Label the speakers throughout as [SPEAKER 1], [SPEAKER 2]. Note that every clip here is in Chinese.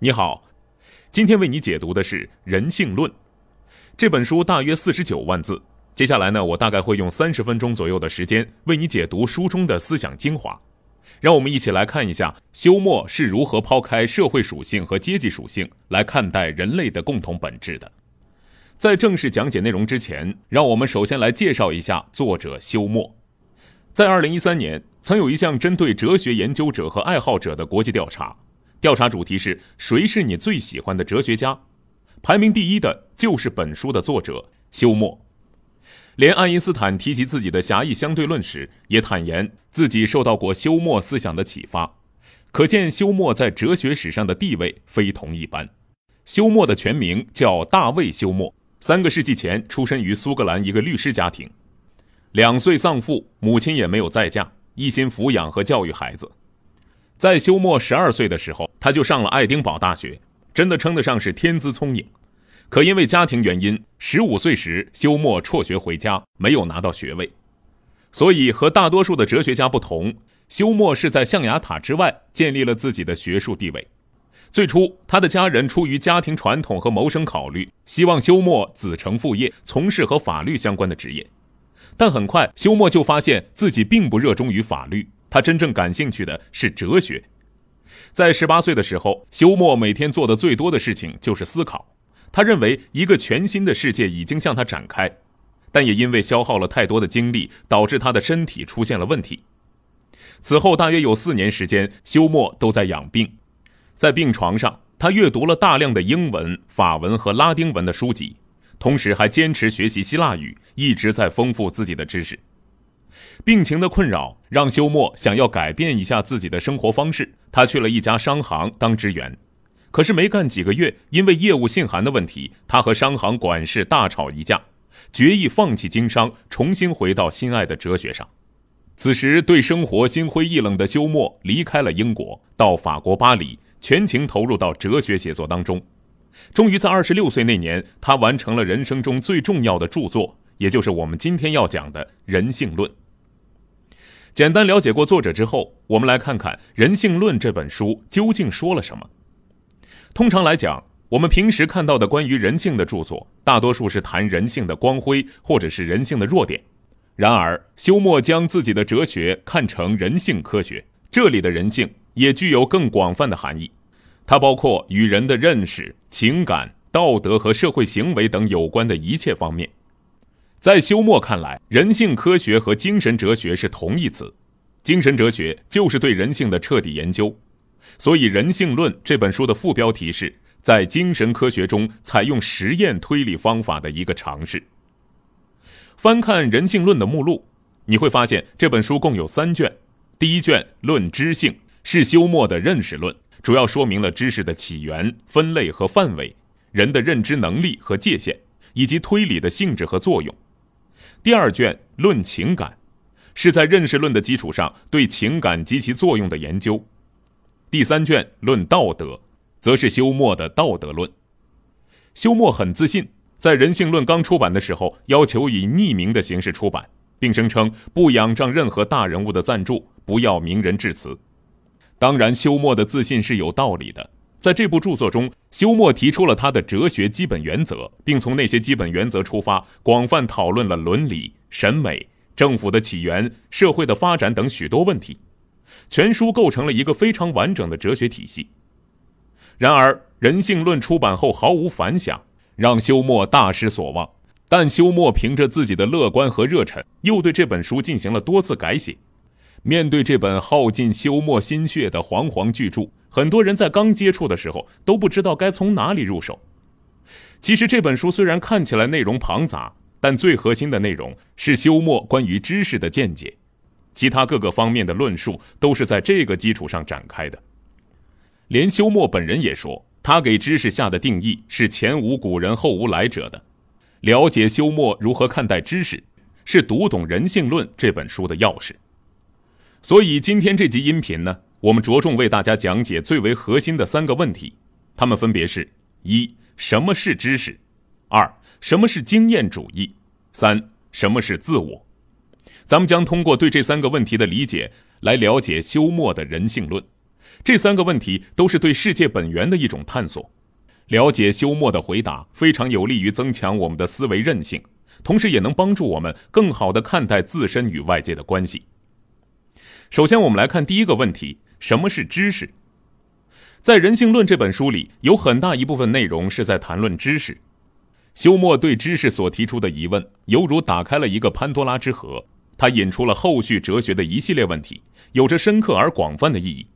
[SPEAKER 1] 你好，今天为你解读的是《人性论》这本书，大约四十九万字。接下来呢，我大概会用三十分钟左右的时间为你解读书中的思想精华。让我们一起来看一下休谟是如何抛开社会属性和阶级属性来看待人类的共同本质的。在正式讲解内容之前，让我们首先来介绍一下作者休谟。在二零一三年，曾有一项针对哲学研究者和爱好者的国际调查。调查主题是谁是你最喜欢的哲学家？排名第一的就是本书的作者休谟。连爱因斯坦提及自己的狭义相对论时，也坦言自己受到过休谟思想的启发。可见休谟在哲学史上的地位非同一般。休谟的全名叫大卫·休谟，三个世纪前出身于苏格兰一个律师家庭，两岁丧父，母亲也没有再嫁，一心抚养和教育孩子。在休谟十二岁的时候，他就上了爱丁堡大学，真的称得上是天资聪颖。可因为家庭原因，十五岁时休谟辍学回家，没有拿到学位。所以和大多数的哲学家不同，休谟是在象牙塔之外建立了自己的学术地位。最初，他的家人出于家庭传统和谋生考虑，希望休谟子承父业，从事和法律相关的职业。但很快，休谟就发现自己并不热衷于法律。他真正感兴趣的是哲学。在十八岁的时候，休谟每天做的最多的事情就是思考。他认为一个全新的世界已经向他展开，但也因为消耗了太多的精力，导致他的身体出现了问题。此后大约有四年时间，休谟都在养病。在病床上，他阅读了大量的英文、法文和拉丁文的书籍，同时还坚持学习希腊语，一直在丰富自己的知识。病情的困扰让休谟想要改变一下自己的生活方式，他去了一家商行当职员，可是没干几个月，因为业务信函的问题，他和商行管事大吵一架，决意放弃经商，重新回到心爱的哲学上。此时对生活心灰意冷的休谟离开了英国，到法国巴黎，全情投入到哲学写作当中。终于在二十六岁那年，他完成了人生中最重要的著作，也就是我们今天要讲的《人性论》。简单了解过作者之后，我们来看看《人性论》这本书究竟说了什么。通常来讲，我们平时看到的关于人性的著作，大多数是谈人性的光辉或者是人性的弱点。然而，休谟将自己的哲学看成人性科学，这里的人性也具有更广泛的含义，它包括与人的认识、情感、道德和社会行为等有关的一切方面。在休谟看来，人性科学和精神哲学是同义词，精神哲学就是对人性的彻底研究，所以《人性论》这本书的副标题是在精神科学中采用实验推理方法的一个尝试。翻看《人性论》的目录，你会发现这本书共有三卷，第一卷《论知性》是休谟的认识论，主要说明了知识的起源、分类和范围，人的认知能力和界限，以及推理的性质和作用。第二卷《论情感》，是在认识论的基础上对情感及其作用的研究；第三卷《论道德》，则是休谟的道德论。休谟很自信，在《人性论》刚出版的时候，要求以匿名的形式出版，并声称不仰仗任何大人物的赞助，不要名人致辞。当然，休谟的自信是有道理的。在这部著作中，休谟提出了他的哲学基本原则，并从那些基本原则出发，广泛讨论了伦理、审美、政府的起源、社会的发展等许多问题。全书构成了一个非常完整的哲学体系。然而，《人性论》出版后毫无反响，让休谟大失所望。但休谟凭着自己的乐观和热忱，又对这本书进行了多次改写。面对这本耗尽修墨心血的煌煌巨著，很多人在刚接触的时候都不知道该从哪里入手。其实这本书虽然看起来内容庞杂，但最核心的内容是修墨关于知识的见解，其他各个方面的论述都是在这个基础上展开的。连修墨本人也说，他给知识下的定义是前无古人后无来者的。了解修墨如何看待知识，是读懂《人性论》这本书的钥匙。所以，今天这集音频呢，我们着重为大家讲解最为核心的三个问题，它们分别是一什么是知识，二什么是经验主义，三什么是自我。咱们将通过对这三个问题的理解，来了解休谟的人性论。这三个问题都是对世界本源的一种探索。了解休谟的回答，非常有利于增强我们的思维韧性，同时也能帮助我们更好的看待自身与外界的关系。首先，我们来看第一个问题：什么是知识？在《人性论》这本书里，有很大一部分内容是在谈论知识。休谟对知识所提出的疑问，犹如打开了一个潘多拉之盒，它引出了后续哲学的一系列问题，有着深刻而广泛的意义。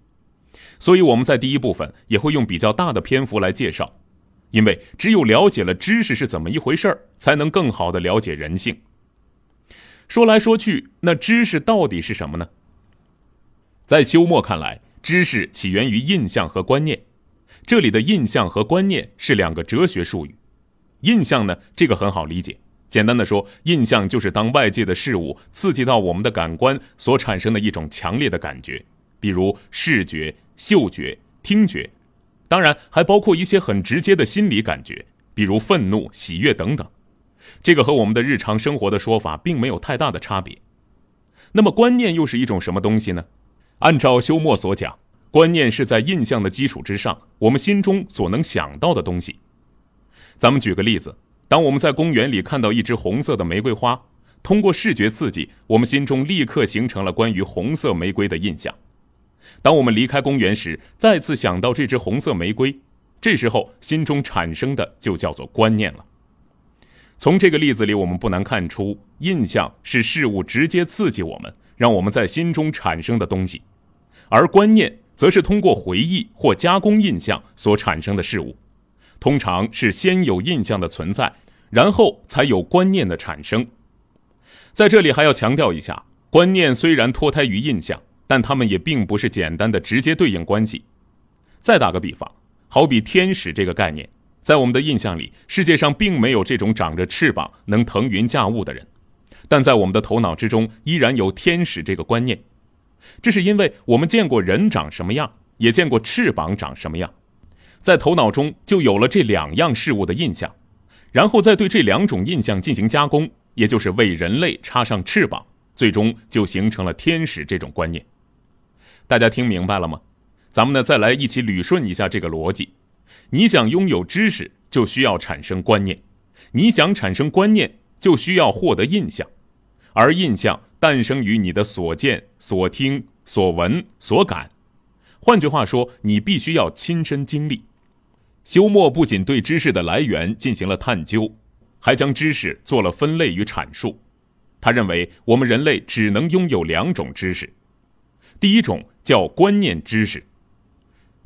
[SPEAKER 1] 所以，我们在第一部分也会用比较大的篇幅来介绍，因为只有了解了知识是怎么一回事儿，才能更好的了解人性。说来说去，那知识到底是什么呢？在休谟看来，知识起源于印象和观念。这里的印象和观念是两个哲学术语。印象呢，这个很好理解，简单的说，印象就是当外界的事物刺激到我们的感官所产生的一种强烈的感觉，比如视觉、嗅觉、听觉，当然还包括一些很直接的心理感觉，比如愤怒、喜悦等等。这个和我们的日常生活的说法并没有太大的差别。那么观念又是一种什么东西呢？按照休谟所讲，观念是在印象的基础之上，我们心中所能想到的东西。咱们举个例子，当我们在公园里看到一只红色的玫瑰花，通过视觉刺激，我们心中立刻形成了关于红色玫瑰的印象。当我们离开公园时，再次想到这只红色玫瑰，这时候心中产生的就叫做观念了。从这个例子里，我们不难看出，印象是事物直接刺激我们。让我们在心中产生的东西，而观念则是通过回忆或加工印象所产生的事物。通常是先有印象的存在，然后才有观念的产生。在这里还要强调一下，观念虽然脱胎于印象，但它们也并不是简单的直接对应关系。再打个比方，好比天使这个概念，在我们的印象里，世界上并没有这种长着翅膀能腾云驾雾的人。但在我们的头脑之中，依然有天使这个观念，这是因为我们见过人长什么样，也见过翅膀长什么样，在头脑中就有了这两样事物的印象，然后再对这两种印象进行加工，也就是为人类插上翅膀，最终就形成了天使这种观念。大家听明白了吗？咱们呢再来一起捋顺一下这个逻辑：你想拥有知识，就需要产生观念；你想产生观念，就需要获得印象。而印象诞生于你的所见、所听、所闻、所感，换句话说，你必须要亲身经历。休谟不仅对知识的来源进行了探究，还将知识做了分类与阐述。他认为，我们人类只能拥有两种知识，第一种叫观念知识，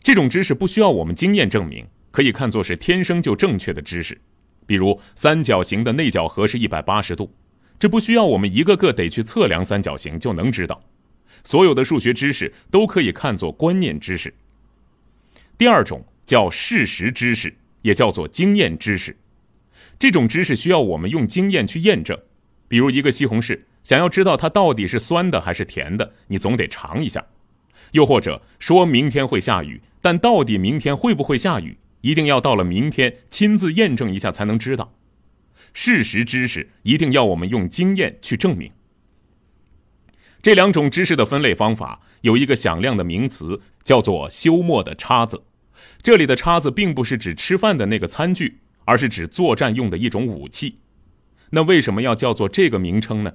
[SPEAKER 1] 这种知识不需要我们经验证明，可以看作是天生就正确的知识，比如三角形的内角和是一百八十度。这不需要我们一个个得去测量三角形就能知道，所有的数学知识都可以看作观念知识。第二种叫事实知识，也叫做经验知识。这种知识需要我们用经验去验证。比如一个西红柿，想要知道它到底是酸的还是甜的，你总得尝一下。又或者说明天会下雨，但到底明天会不会下雨，一定要到了明天亲自验证一下才能知道。事实知识一定要我们用经验去证明。这两种知识的分类方法有一个响亮的名词，叫做休谟的叉子。这里的叉子并不是指吃饭的那个餐具，而是指作战用的一种武器。那为什么要叫做这个名称呢？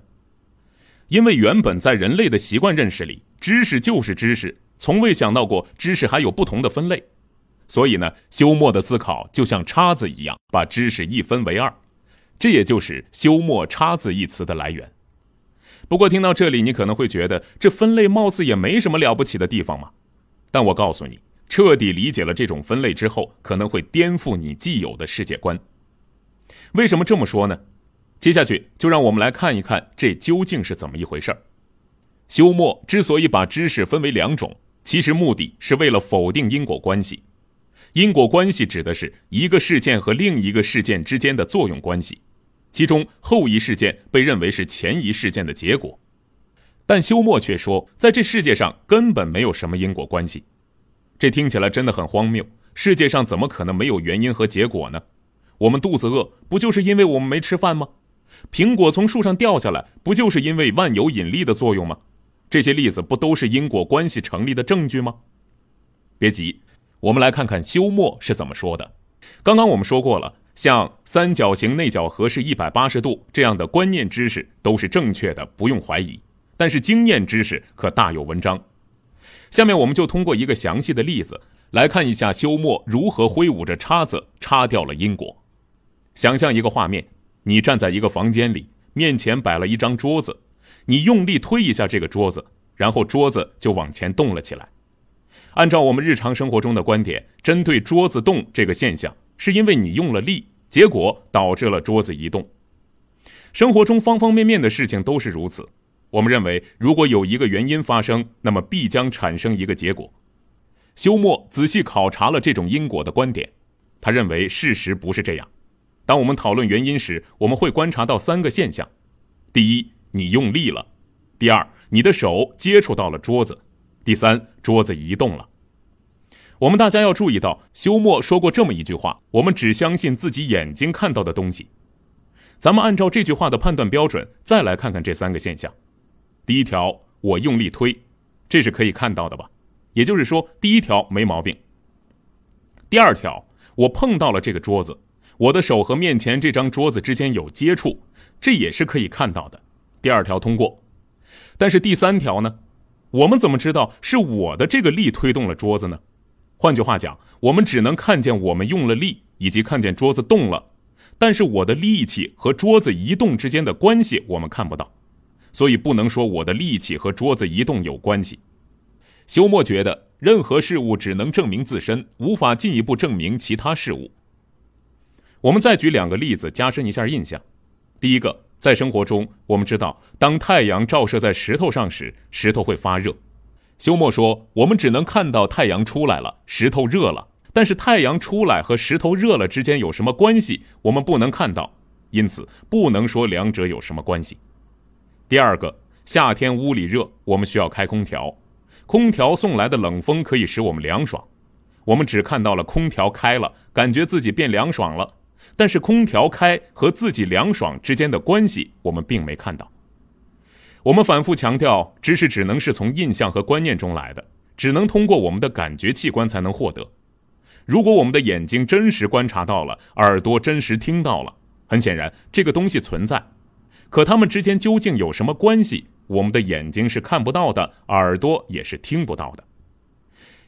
[SPEAKER 1] 因为原本在人类的习惯认识里，知识就是知识，从未想到过知识还有不同的分类。所以呢，休谟的思考就像叉子一样，把知识一分为二。这也就是休谟“差”字一词的来源。不过，听到这里，你可能会觉得这分类貌似也没什么了不起的地方嘛？但我告诉你，彻底理解了这种分类之后，可能会颠覆你既有的世界观。为什么这么说呢？接下去就让我们来看一看这究竟是怎么一回事。休谟之所以把知识分为两种，其实目的是为了否定因果关系。因果关系指的是一个事件和另一个事件之间的作用关系。其中后一事件被认为是前一事件的结果，但休谟却说，在这世界上根本没有什么因果关系。这听起来真的很荒谬，世界上怎么可能没有原因和结果呢？我们肚子饿，不就是因为我们没吃饭吗？苹果从树上掉下来，不就是因为万有引力的作用吗？这些例子不都是因果关系成立的证据吗？别急，我们来看看休谟是怎么说的。刚刚我们说过了。像三角形内角和是一百八十度这样的观念知识都是正确的，不用怀疑。但是经验知识可大有文章。下面我们就通过一个详细的例子来看一下休谟如何挥舞着叉子叉掉了因果。想象一个画面：你站在一个房间里面前摆了一张桌子，你用力推一下这个桌子，然后桌子就往前动了起来。按照我们日常生活中的观点，针对桌子动这个现象。是因为你用了力，结果导致了桌子移动。生活中方方面面的事情都是如此。我们认为，如果有一个原因发生，那么必将产生一个结果。休谟仔细考察了这种因果的观点，他认为事实不是这样。当我们讨论原因时，我们会观察到三个现象：第一，你用力了；第二，你的手接触到了桌子；第三，桌子移动了。我们大家要注意到，休谟说过这么一句话：“我们只相信自己眼睛看到的东西。”咱们按照这句话的判断标准，再来看看这三个现象。第一条，我用力推，这是可以看到的吧？也就是说，第一条没毛病。第二条，我碰到了这个桌子，我的手和面前这张桌子之间有接触，这也是可以看到的。第二条通过。但是第三条呢？我们怎么知道是我的这个力推动了桌子呢？换句话讲，我们只能看见我们用了力，以及看见桌子动了，但是我的力气和桌子移动之间的关系我们看不到，所以不能说我的力气和桌子移动有关系。休谟觉得，任何事物只能证明自身，无法进一步证明其他事物。我们再举两个例子，加深一下印象。第一个，在生活中，我们知道，当太阳照射在石头上时，石头会发热。休谟说：“我们只能看到太阳出来了，石头热了，但是太阳出来和石头热了之间有什么关系？我们不能看到，因此不能说两者有什么关系。”第二个，夏天屋里热，我们需要开空调，空调送来的冷风可以使我们凉爽，我们只看到了空调开了，感觉自己变凉爽了，但是空调开和自己凉爽之间的关系，我们并没看到。我们反复强调，知识只能是从印象和观念中来的，只能通过我们的感觉器官才能获得。如果我们的眼睛真实观察到了，耳朵真实听到了，很显然这个东西存在。可它们之间究竟有什么关系？我们的眼睛是看不到的，耳朵也是听不到的。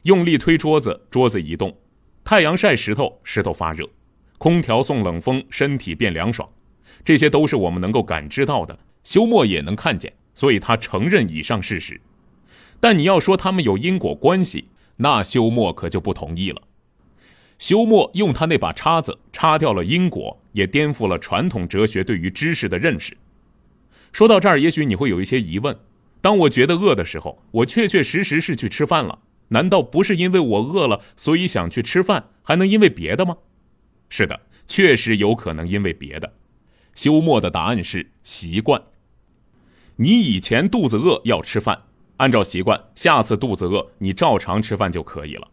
[SPEAKER 1] 用力推桌子，桌子移动；太阳晒石头，石头发热；空调送冷风，身体变凉爽。这些都是我们能够感知到的，休谟也能看见。所以他承认以上事实，但你要说他们有因果关系，那休谟可就不同意了。休谟用他那把叉子叉掉了因果，也颠覆了传统哲学对于知识的认识。说到这儿，也许你会有一些疑问：当我觉得饿的时候，我确确实实是去吃饭了。难道不是因为我饿了，所以想去吃饭，还能因为别的吗？是的，确实有可能因为别的。休谟的答案是习惯。你以前肚子饿要吃饭，按照习惯，下次肚子饿你照常吃饭就可以了。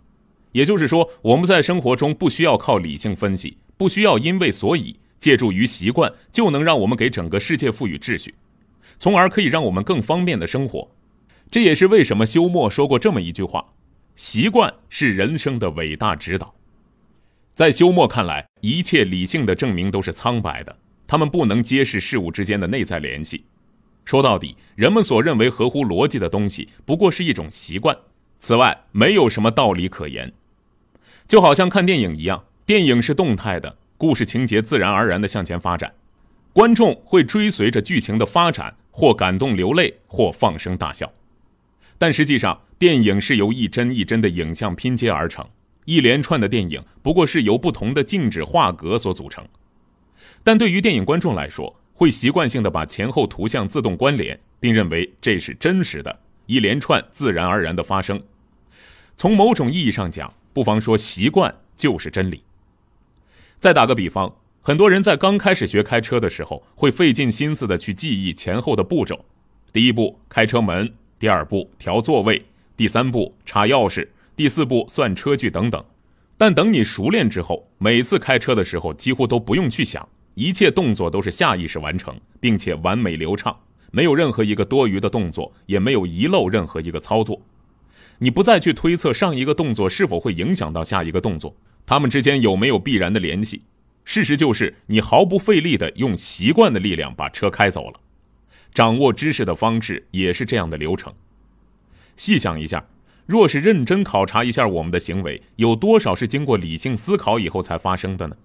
[SPEAKER 1] 也就是说，我们在生活中不需要靠理性分析，不需要因为所以，借助于习惯就能让我们给整个世界赋予秩序，从而可以让我们更方便的生活。这也是为什么休谟说过这么一句话：“习惯是人生的伟大指导。”在休谟看来，一切理性的证明都是苍白的，他们不能揭示事物之间的内在联系。说到底，人们所认为合乎逻辑的东西，不过是一种习惯。此外，没有什么道理可言。就好像看电影一样，电影是动态的，故事情节自然而然地向前发展，观众会追随着剧情的发展，或感动流泪，或放声大笑。但实际上，电影是由一帧一帧的影像拼接而成，一连串的电影不过是由不同的静止画格所组成。但对于电影观众来说，会习惯性的把前后图像自动关联，并认为这是真实的一连串自然而然的发生。从某种意义上讲，不妨说习惯就是真理。再打个比方，很多人在刚开始学开车的时候，会费尽心思的去记忆前后的步骤：第一步开车门，第二步调座位，第三步插钥匙，第四步算车距等等。但等你熟练之后，每次开车的时候几乎都不用去想。一切动作都是下意识完成，并且完美流畅，没有任何一个多余的动作，也没有遗漏任何一个操作。你不再去推测上一个动作是否会影响到下一个动作，他们之间有没有必然的联系？事实就是，你毫不费力的用习惯的力量把车开走了。掌握知识的方式也是这样的流程。细想一下，若是认真考察一下我们的行为，有多少是经过理性思考以后才发生的呢？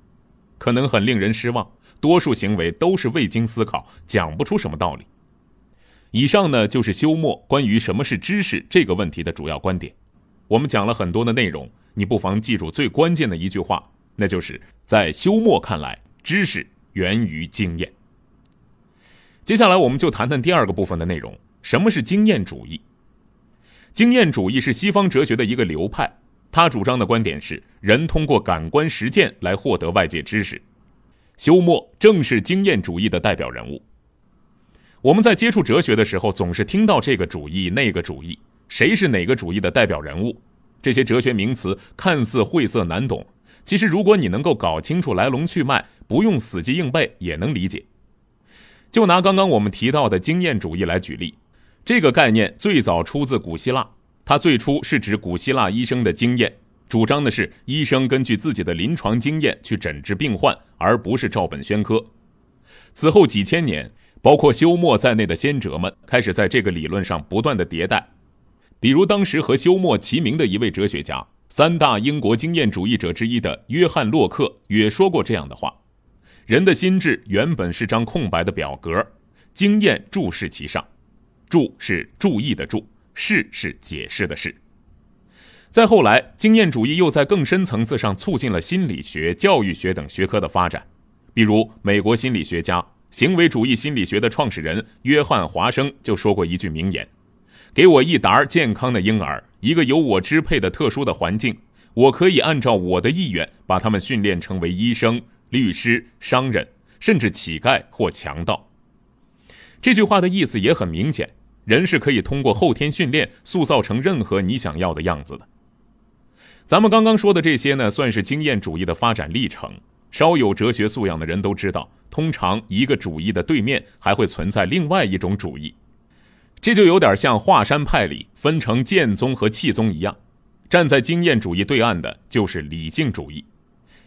[SPEAKER 1] 可能很令人失望。多数行为都是未经思考，讲不出什么道理。以上呢，就是休谟关于什么是知识这个问题的主要观点。我们讲了很多的内容，你不妨记住最关键的一句话，那就是在休谟看来，知识源于经验。接下来，我们就谈谈第二个部分的内容：什么是经验主义？经验主义是西方哲学的一个流派，他主张的观点是，人通过感官实践来获得外界知识。休谟正是经验主义的代表人物。我们在接触哲学的时候，总是听到这个主义、那个主义，谁是哪个主义的代表人物？这些哲学名词看似晦涩难懂，其实如果你能够搞清楚来龙去脉，不用死记硬背也能理解。就拿刚刚我们提到的经验主义来举例，这个概念最早出自古希腊，它最初是指古希腊医生的经验。主张的是，医生根据自己的临床经验去诊治病患，而不是照本宣科。此后几千年，包括休谟在内的先哲们开始在这个理论上不断的迭代。比如，当时和休谟齐名的一位哲学家，三大英国经验主义者之一的约翰·洛克也说过这样的话：人的心智原本是张空白的表格，经验注释其上。注是注意的注，释是解释的释。再后来，经验主义又在更深层次上促进了心理学、教育学等学科的发展。比如，美国心理学家、行为主义心理学的创始人约翰·华生就说过一句名言：“给我一沓健康的婴儿，一个由我支配的特殊的环境，我可以按照我的意愿把他们训练成为医生、律师、商人，甚至乞丐或强盗。”这句话的意思也很明显：人是可以通过后天训练塑造成任何你想要的样子的。咱们刚刚说的这些呢，算是经验主义的发展历程。稍有哲学素养的人都知道，通常一个主义的对面还会存在另外一种主义，这就有点像华山派里分成剑宗和气宗一样。站在经验主义对岸的，就是理性主义。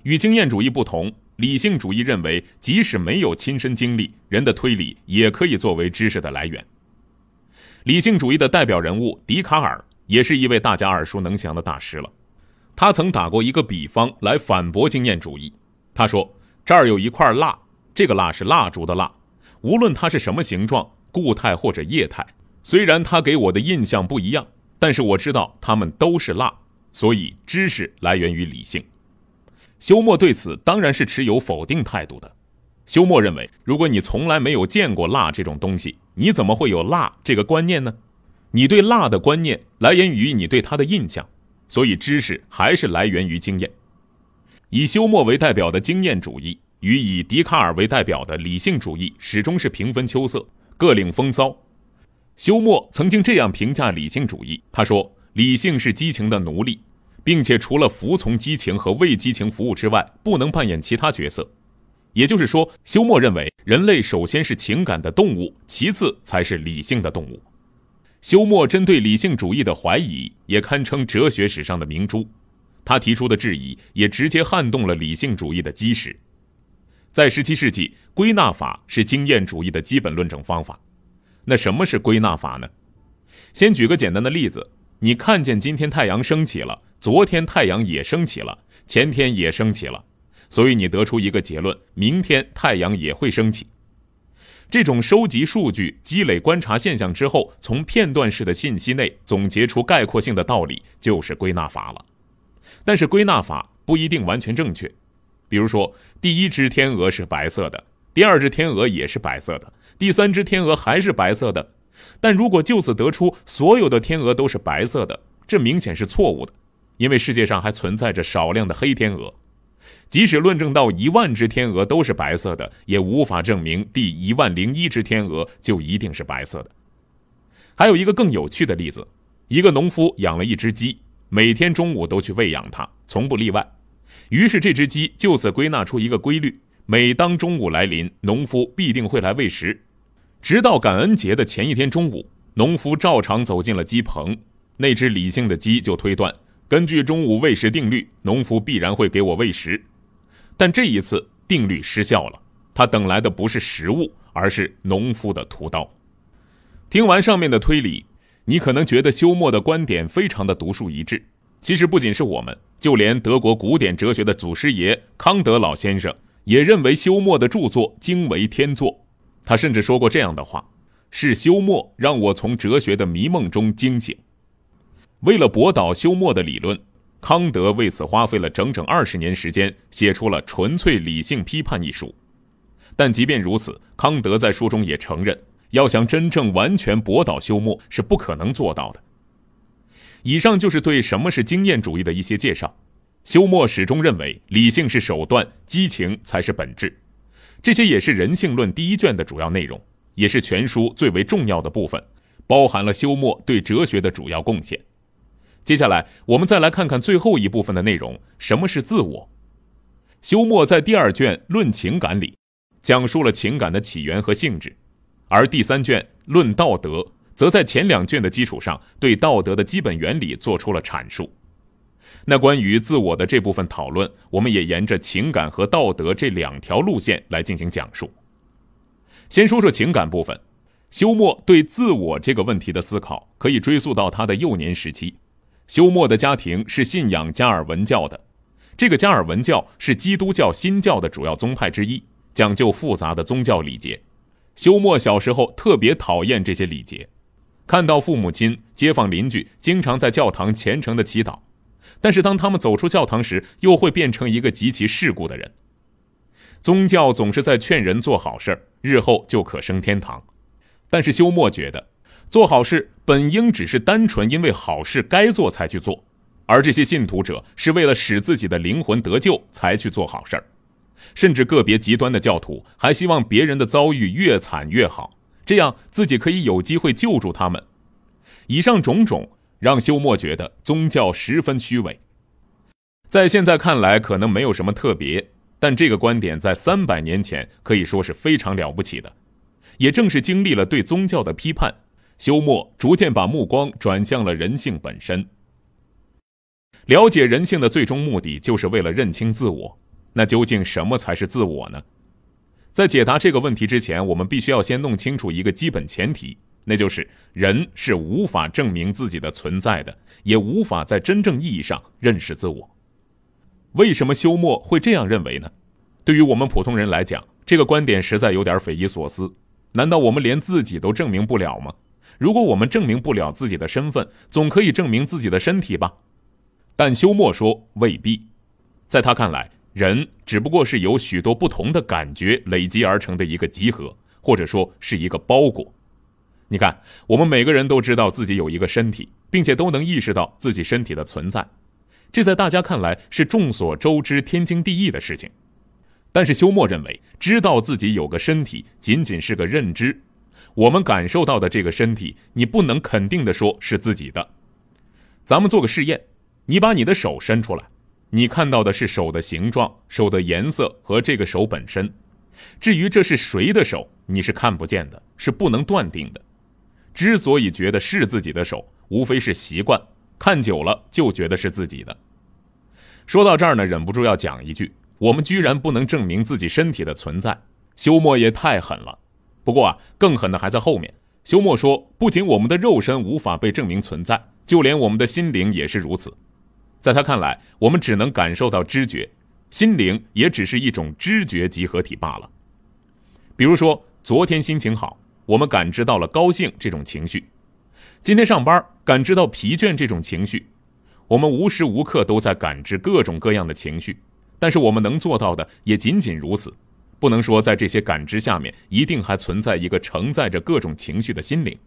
[SPEAKER 1] 与经验主义不同，理性主义认为，即使没有亲身经历，人的推理也可以作为知识的来源。理性主义的代表人物笛卡尔，也是一位大家耳熟能详的大师了。他曾打过一个比方来反驳经验主义。他说：“这儿有一块蜡，这个蜡是蜡烛的蜡，无论它是什么形状，固态或者液态。虽然它给我的印象不一样，但是我知道它们都是蜡。所以，知识来源于理性。”休谟对此当然是持有否定态度的。休谟认为，如果你从来没有见过蜡这种东西，你怎么会有蜡这个观念呢？你对蜡的观念来源于你对它的印象。所以，知识还是来源于经验。以休谟为代表的经验主义与以笛卡尔为代表的理性主义始终是平分秋色，各领风骚。休谟曾经这样评价理性主义：他说，理性是激情的奴隶，并且除了服从激情和为激情服务之外，不能扮演其他角色。也就是说，休谟认为，人类首先是情感的动物，其次才是理性的动物。休谟针对理性主义的怀疑也堪称哲学史上的明珠，他提出的质疑也直接撼动了理性主义的基石。在17世纪，归纳法是经验主义的基本论证方法。那什么是归纳法呢？先举个简单的例子：你看见今天太阳升起了，昨天太阳也升起了，前天也升起了，所以你得出一个结论：明天太阳也会升起。这种收集数据、积累观察现象之后，从片段式的信息内总结出概括性的道理，就是归纳法了。但是归纳法不一定完全正确。比如说，第一只天鹅是白色的，第二只天鹅也是白色的，第三只天鹅还是白色的。但如果就此得出所有的天鹅都是白色的，这明显是错误的，因为世界上还存在着少量的黑天鹅。即使论证到一万只天鹅都是白色的，也无法证明第一万零一只天鹅就一定是白色的。还有一个更有趣的例子：一个农夫养了一只鸡，每天中午都去喂养它，从不例外。于是这只鸡就此归纳出一个规律：每当中午来临，农夫必定会来喂食。直到感恩节的前一天中午，农夫照常走进了鸡棚，那只理性的鸡就推断：根据中午喂食定律，农夫必然会给我喂食。但这一次定律失效了，他等来的不是食物，而是农夫的屠刀。听完上面的推理，你可能觉得休谟的观点非常的独树一帜。其实不仅是我们，就连德国古典哲学的祖师爷康德老先生也认为休谟的著作惊为天作。他甚至说过这样的话：“是休谟让我从哲学的迷梦中惊醒。”为了驳倒休谟的理论。康德为此花费了整整二十年时间，写出了《纯粹理性批判》一书。但即便如此，康德在书中也承认，要想真正完全驳倒休谟是不可能做到的。以上就是对什么是经验主义的一些介绍。休谟始终认为，理性是手段，激情才是本质。这些也是《人性论》第一卷的主要内容，也是全书最为重要的部分，包含了休谟对哲学的主要贡献。接下来，我们再来看看最后一部分的内容：什么是自我？休谟在第二卷《论情感》里讲述了情感的起源和性质，而第三卷《论道德》则在前两卷的基础上对道德的基本原理做出了阐述。那关于自我的这部分讨论，我们也沿着情感和道德这两条路线来进行讲述。先说说情感部分，休谟对自我这个问题的思考可以追溯到他的幼年时期。休谟的家庭是信仰加尔文教的，这个加尔文教是基督教新教的主要宗派之一，讲究复杂的宗教礼节。休谟小时候特别讨厌这些礼节，看到父母亲、街坊邻居经常在教堂虔诚的祈祷，但是当他们走出教堂时，又会变成一个极其世故的人。宗教总是在劝人做好事儿，日后就可升天堂，但是休谟觉得。做好事本应只是单纯因为好事该做才去做，而这些信徒者是为了使自己的灵魂得救才去做好事儿，甚至个别极端的教徒还希望别人的遭遇越惨越好，这样自己可以有机会救助他们。以上种种让休谟觉得宗教十分虚伪，在现在看来可能没有什么特别，但这个观点在三百年前可以说是非常了不起的，也正是经历了对宗教的批判。休谟逐渐把目光转向了人性本身。了解人性的最终目的，就是为了认清自我。那究竟什么才是自我呢？在解答这个问题之前，我们必须要先弄清楚一个基本前提，那就是人是无法证明自己的存在的，也无法在真正意义上认识自我。为什么休谟会这样认为呢？对于我们普通人来讲，这个观点实在有点匪夷所思。难道我们连自己都证明不了吗？如果我们证明不了自己的身份，总可以证明自己的身体吧？但休谟说未必。在他看来，人只不过是由许多不同的感觉累积而成的一个集合，或者说是一个包裹。你看，我们每个人都知道自己有一个身体，并且都能意识到自己身体的存在，这在大家看来是众所周知、天经地义的事情。但是休谟认为，知道自己有个身体，仅仅是个认知。我们感受到的这个身体，你不能肯定的说是自己的。咱们做个试验，你把你的手伸出来，你看到的是手的形状、手的颜色和这个手本身。至于这是谁的手，你是看不见的，是不能断定的。之所以觉得是自己的手，无非是习惯，看久了就觉得是自己的。说到这儿呢，忍不住要讲一句：我们居然不能证明自己身体的存在，休谟也太狠了。不过啊，更狠的还在后面。休谟说，不仅我们的肉身无法被证明存在，就连我们的心灵也是如此。在他看来，我们只能感受到知觉，心灵也只是一种知觉集合体罢了。比如说，昨天心情好，我们感知到了高兴这种情绪；今天上班，感知到疲倦这种情绪。我们无时无刻都在感知各种各样的情绪，但是我们能做到的也仅仅如此。不能说在这些感知下面一定还存在一个承载着各种情绪的心灵。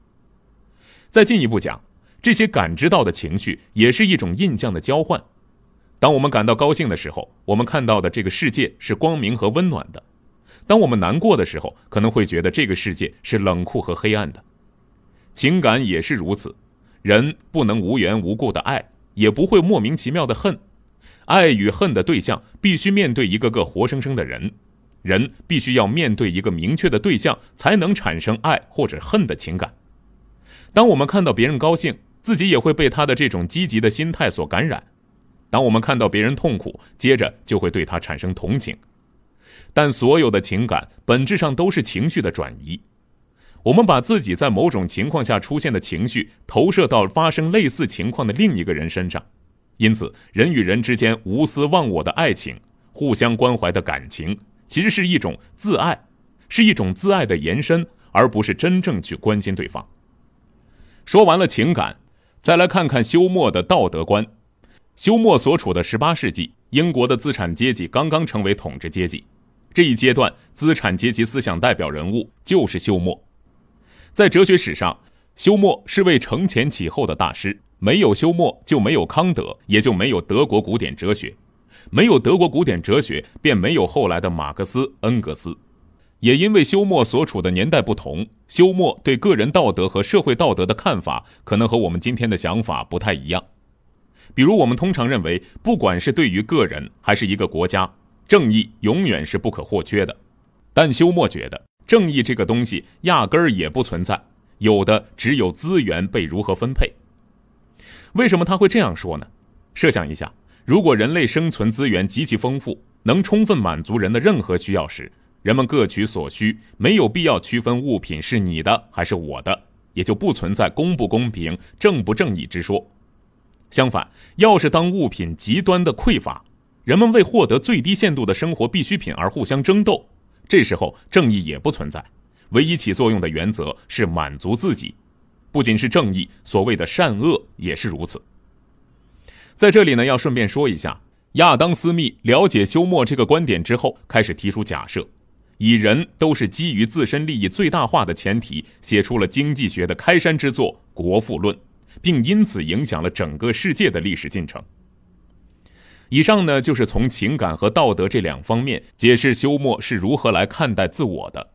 [SPEAKER 1] 再进一步讲，这些感知到的情绪也是一种印象的交换。当我们感到高兴的时候，我们看到的这个世界是光明和温暖的；当我们难过的时候，可能会觉得这个世界是冷酷和黑暗的。情感也是如此，人不能无缘无故的爱，也不会莫名其妙的恨。爱与恨的对象必须面对一个个活生生的人。人必须要面对一个明确的对象，才能产生爱或者恨的情感。当我们看到别人高兴，自己也会被他的这种积极的心态所感染；当我们看到别人痛苦，接着就会对他产生同情。但所有的情感本质上都是情绪的转移，我们把自己在某种情况下出现的情绪投射到发生类似情况的另一个人身上。因此，人与人之间无私忘我的爱情，互相关怀的感情。其实是一种自爱，是一种自爱的延伸，而不是真正去关心对方。说完了情感，再来看看休谟的道德观。休谟所处的十八世纪，英国的资产阶级刚刚成为统治阶级，这一阶段资产阶级思想代表人物就是休谟。在哲学史上，休谟是位承前启后的大师，没有休谟就没有康德，也就没有德国古典哲学。没有德国古典哲学，便没有后来的马克思、恩格斯。也因为休谟所处的年代不同，休谟对个人道德和社会道德的看法，可能和我们今天的想法不太一样。比如，我们通常认为，不管是对于个人还是一个国家，正义永远是不可或缺的。但休谟觉得，正义这个东西压根儿也不存在，有的只有资源被如何分配。为什么他会这样说呢？设想一下。如果人类生存资源极其丰富，能充分满足人的任何需要时，人们各取所需，没有必要区分物品是你的还是我的，也就不存在公不公平、正不正义之说。相反，要是当物品极端的匮乏，人们为获得最低限度的生活必需品而互相争斗，这时候正义也不存在。唯一起作用的原则是满足自己，不仅是正义，所谓的善恶也是如此。在这里呢，要顺便说一下，亚当·斯密了解休谟这个观点之后，开始提出假设，以人都是基于自身利益最大化的前提，写出了经济学的开山之作《国富论》，并因此影响了整个世界的历史进程。以上呢，就是从情感和道德这两方面解释休谟是如何来看待自我的。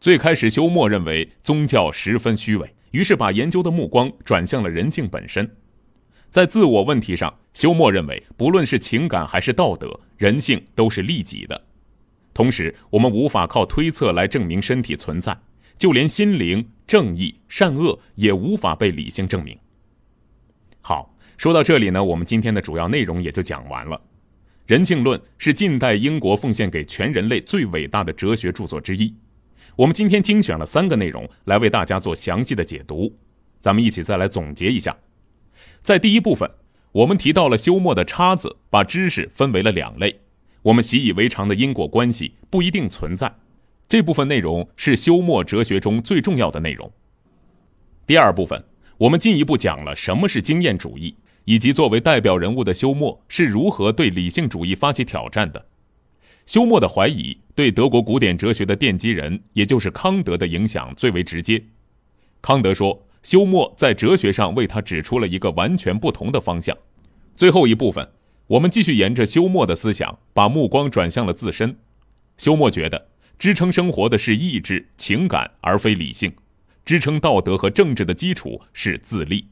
[SPEAKER 1] 最开始，休谟认为宗教十分虚伪，于是把研究的目光转向了人性本身。在自我问题上，休谟认为，不论是情感还是道德，人性都是利己的。同时，我们无法靠推测来证明身体存在，就连心灵、正义、善恶也无法被理性证明。好，说到这里呢，我们今天的主要内容也就讲完了。《人性论》是近代英国奉献给全人类最伟大的哲学著作之一。我们今天精选了三个内容来为大家做详细的解读。咱们一起再来总结一下。在第一部分，我们提到了休谟的叉子，把知识分为了两类。我们习以为常的因果关系不一定存在。这部分内容是休谟哲学中最重要的内容。第二部分，我们进一步讲了什么是经验主义，以及作为代表人物的休谟是如何对理性主义发起挑战的。休谟的怀疑对德国古典哲学的奠基人，也就是康德的影响最为直接。康德说。休谟在哲学上为他指出了一个完全不同的方向。最后一部分，我们继续沿着休谟的思想，把目光转向了自身。休谟觉得，支撑生活的是意志、情感，而非理性；支撑道德和政治的基础是自立。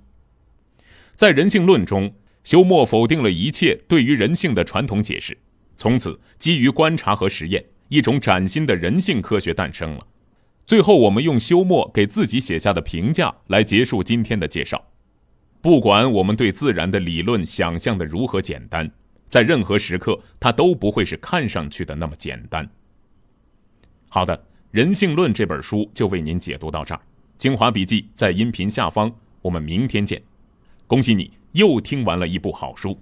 [SPEAKER 1] 在《人性论》中，休谟否定了一切对于人性的传统解释。从此，基于观察和实验，一种崭新的人性科学诞生了。最后，我们用休谟给自己写下的评价来结束今天的介绍。不管我们对自然的理论想象的如何简单，在任何时刻，它都不会是看上去的那么简单。好的，《人性论》这本书就为您解读到这儿。精华笔记在音频下方。我们明天见。恭喜你又听完了一部好书。